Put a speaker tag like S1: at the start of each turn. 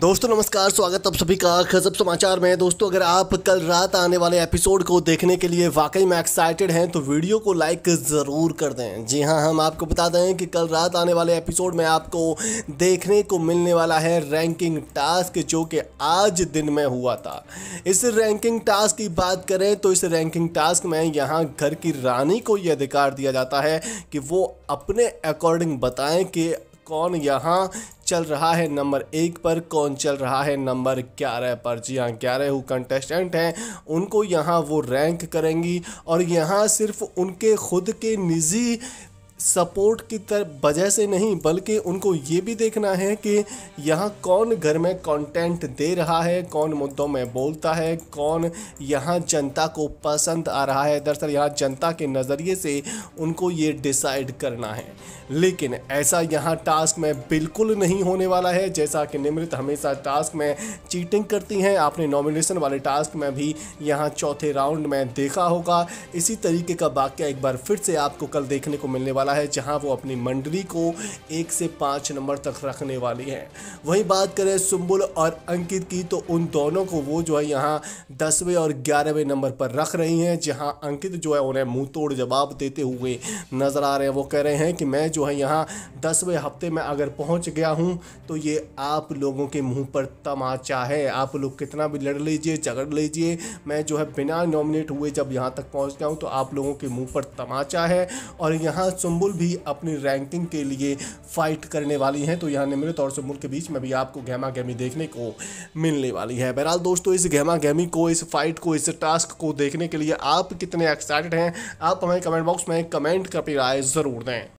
S1: दोस्तों नमस्कार स्वागत आप सभी का खजब समाचार में दोस्तों अगर आप कल रात आने वाले एपिसोड को देखने के लिए वाकई में एक्साइटेड हैं तो वीडियो को लाइक ज़रूर कर दें जी हाँ हम आपको बता दें कि कल रात आने वाले एपिसोड में आपको देखने को मिलने वाला है रैंकिंग टास्क जो कि आज दिन में हुआ था इस रैंकिंग टास्क की बात करें तो इस रैंकिंग टास्क में यहाँ घर की रानी को ये अधिकार दिया जाता है कि वो अपने अकॉर्डिंग बताएँ कि कौन यहाँ चल रहा है नंबर एक पर कौन चल रहा है नंबर ग्यारह पर जी हाँ ग्यारह हु कंटेस्टेंट हैं उनको यहाँ वो रैंक करेंगी और यहाँ सिर्फ उनके खुद के निजी सपोर्ट की तरह वजह से नहीं बल्कि उनको ये भी देखना है कि यहाँ कौन घर में कंटेंट दे रहा है कौन मुद्दों में बोलता है कौन यहाँ जनता को पसंद आ रहा है दरअसल यहाँ जनता के नज़रिए से उनको ये डिसाइड करना है लेकिन ऐसा यहाँ टास्क में बिल्कुल नहीं होने वाला है जैसा कि निमृत हमेशा टास्क में चीटिंग करती हैं आपने नॉमिनेशन वाले टास्क में भी यहाँ चौथे राउंड में देखा होगा इसी तरीके का वाक्य एक बार फिर से आपको कल देखने को मिलने वाला वाला है जहां वो अपनी मंडली को एक से पांच नंबर तक रखने वाली है वहीं बात करें सुम्बुल और अंकित की तो उन दोनों को वो जो है यहाँ दसवें और ग्यारहवें नंबर पर रख रही हैं जहाँ अंकित जो है उन्हें मुँह तोड़ जवाब देते हुए नज़र आ रहे हैं वो कह रहे हैं कि मैं जो है यहाँ दसवें हफ्ते में अगर पहुँच गया हूँ तो ये आप लोगों के मुँह पर तमाचा है आप लोग कितना भी लड़ लीजिए झगड़ लीजिए मैं जो है बिना नॉमिनेट हुए जब यहाँ तक पहुँच गया हूँ तो आप लोगों के मुँह पर तमाचा है और यहाँ सुम्बुल इस्तांबुल भी अपनी रैंकिंग के लिए फाइट करने वाली हैं तो यहाँ निमृत और सुमुल के बीच में भी आपको गहमा गहमी देखने को मिलने वाली है बहरहाल दोस्तों इस गहमा गहमी को इस फाइट को इस टास्क को देखने के लिए आप कितने एक्साइटेड हैं आप हमें कमेंट बॉक्स में कमेंट करके राय ज़रूर दें